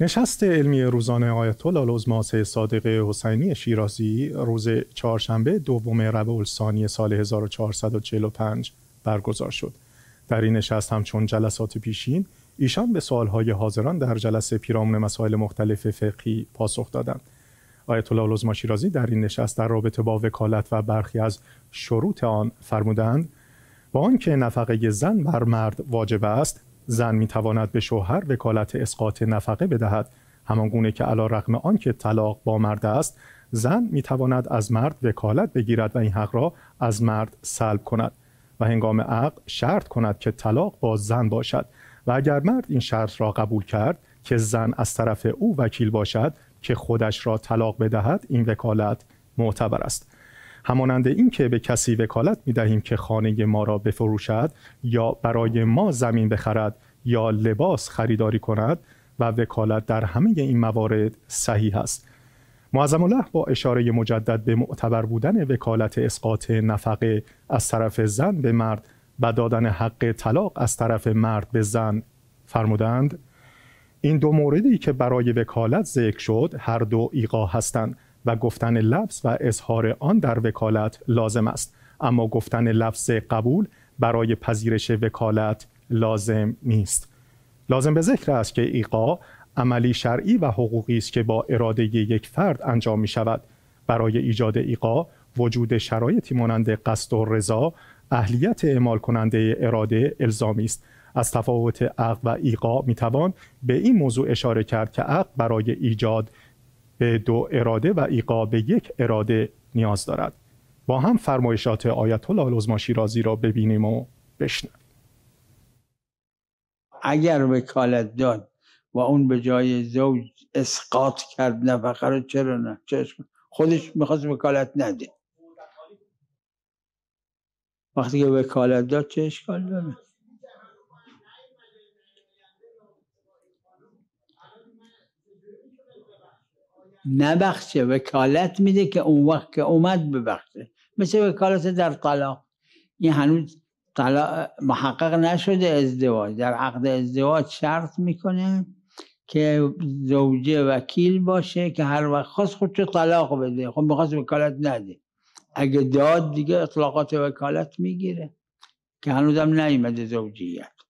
نشست علمی روزانه آیت الله العظما صادق حسینی شیرازی روز چهارشنبه دوم ربیع الثانی سال 1445 برگزار شد. در این نشست همچون جلسات پیشین ایشان به سوالهای حاضران در جلسه پیرامون مسائل مختلف فقهی پاسخ دادند. آیت الله العظما شیرازی در این نشست در رابطه با وکالت و برخی از شروط آن فرمودند با آنکه نفقه زن بر مرد واجب است زن میتواند به شوهر وکالت اسقاط نفقه بدهد گونه که علا رقم آن که طلاق با مرد است زن میتواند از مرد وکالت بگیرد و این حق را از مرد سلب کند و هنگام عقد شرط کند که طلاق با زن باشد و اگر مرد این شرط را قبول کرد که زن از طرف او وکیل باشد که خودش را طلاق بدهد این وکالت معتبر است همانند این که به کسی وکالت می دهیم که خانه ما را بفروشد یا برای ما زمین بخرد یا لباس خریداری کند و وکالت در همه این موارد صحیح است معظم الله با اشاره مجدد به معتبر بودن وکالت اسقاط نفقه از طرف زن به مرد و دادن حق طلاق از طرف مرد به زن فرمودند این دو موردی که برای وکالت ذکر شد هر دو ایقا هستند و گفتن لفظ و اظهار آن در وکالت لازم است اما گفتن لفظ قبول برای پذیرش وکالت لازم نیست لازم به ذکر است که ایقا عملی شرعی و حقوقی است که با اراده یک فرد انجام می شود برای ایجاد ایقا وجود شرایطی مانند قصد و رضا اهلیت اعمال کننده اراده الزامی است از تفاوت عقل و ایقا می توان به این موضوع اشاره کرد که عقل برای ایجاد به دو اراده و ایقا به یک اراده نیاز دارد با هم فرمایشات آیت الله العظما شیرازی را ببینیم و بشنویم اگر وکالت داد و اون به جای زوج اسقاط کرد نفقه رو چرا نه چشم خودش میخواست وکالت نده وقتی که وکالت داد چه اشکال داره نبخشه وکالت میده که اون وقت که اومد ببخشه مثل وکالت در طلاق این هنوز طلاق محقق نشده ازدواج در عقد ازدواج شرط میکنه که زوجه وکیل باشه که هر وقت خواست خودشو طلاق بده خب میخواست وکالت نده اگه داد دیگه اطلاقات وکالت میگیره که هنوزم نیومده زوجیت